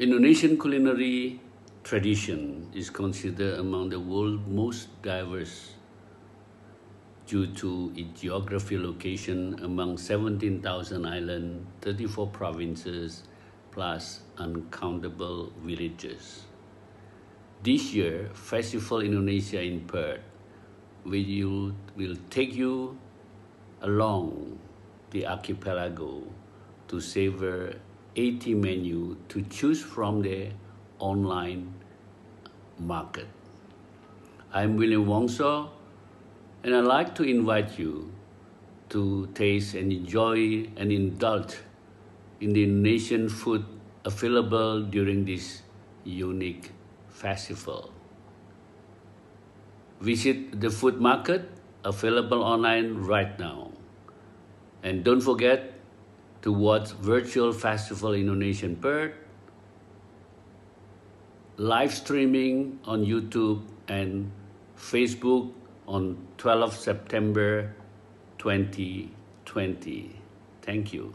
Indonesian culinary tradition is considered among the world's most diverse due to its geography location among 17,000 islands, 34 provinces, plus uncountable villages. This year, Festival Indonesia in Perth will, you, will take you along the archipelago to savor 80 menu to choose from the online market. I'm William Wongso, and I'd like to invite you to taste and enjoy and indulge in the Indonesian food available during this unique festival. Visit the food market available online right now. And don't forget towards virtual festival Indonesian Bird, live streaming on YouTube and Facebook on 12 September 2020. Thank you.